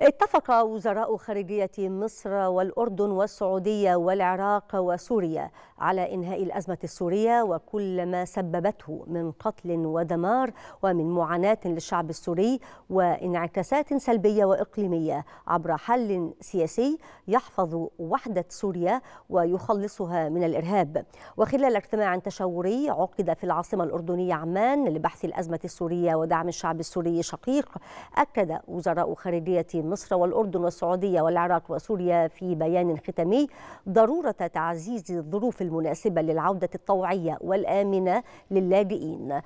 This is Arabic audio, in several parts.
اتفق وزراء خارجية مصر والأردن والسعودية والعراق وسوريا على إنهاء الأزمة السورية وكل ما سببته من قتل ودمار ومن معاناة للشعب السوري وانعكاسات سلبية وإقليمية عبر حل سياسي يحفظ وحدة سوريا ويخلصها من الإرهاب وخلال اجتماع تشاوري عقد في العاصمة الأردنية عمان لبحث الأزمة السورية ودعم الشعب السوري شقيق أكد وزراء خارجية مصر والأردن والسعودية والعراق وسوريا في بيان ختامي ضرورة تعزيز الظروف المناسبة للعودة الطوعية والآمنة للاجئين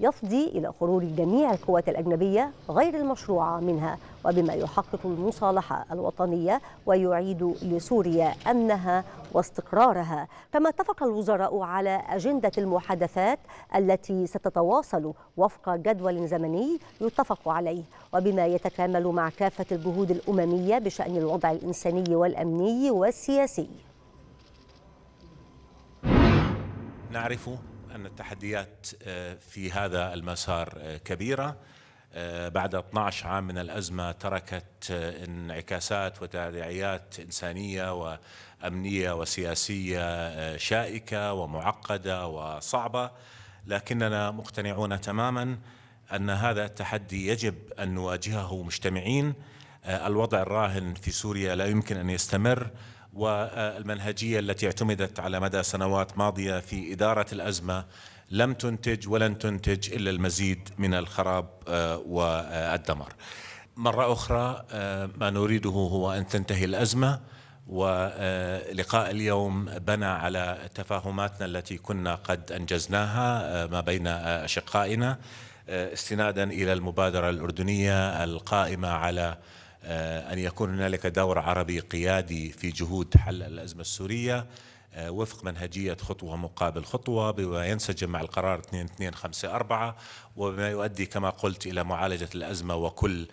يفضي إلى خروج جميع القوات الأجنبية غير المشروعة منها وبما يحقق المصالحة الوطنية ويعيد لسوريا أمنها واستقرارها كما اتفق الوزراء على أجندة المحادثات التي ستتواصل وفق جدول زمني يتفق عليه وبما يتكامل مع كافة الجهود الأممية بشأن الوضع الإنساني والأمني والسياسي نعرف أن التحديات آه، في هذا المسار آه، كبيرة آه، بعد 12 عام من الأزمة تركت انعكاسات وتداعيات إنسانية وأمنية وسياسية شائكة ومعقدة وصعبة لكننا مقتنعون تماما أن هذا التحدي يجب أن نواجهه مجتمعين الوضع الراهن في سوريا لا يمكن أن يستمر والمنهجية التي اعتمدت على مدى سنوات ماضية في إدارة الأزمة لم تنتج ولن تنتج إلا المزيد من الخراب آه، والدمار مرة أخرى آه، ما نريده هو أن تنتهي الأزمة ولقاء آه، اليوم بنى على تفاهماتنا التي كنا قد أنجزناها ما بين أشقائنا استنادا إلى المبادرة الأردنية القائمة على آه، أن يكون هنالك دور عربي قيادي في جهود حل الأزمة السورية آه، وفق منهجية خطوة مقابل خطوة بما ينسجم مع القرار 2254 وبما يؤدي كما قلت إلى معالجة الأزمة وكل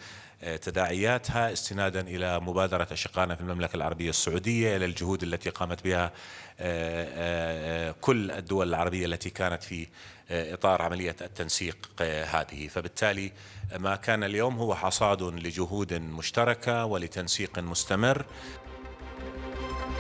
آه، تداعياتها استنادا الى مبادره اشقائنا في المملكه العربيه السعوديه الى الجهود التي قامت بها آه، كل الدول العربيه التي كانت في اطار عمليه التنسيق هذه، فبالتالي ما كان اليوم هو حصاد لجهود مشتركه ولتنسيق مستمر.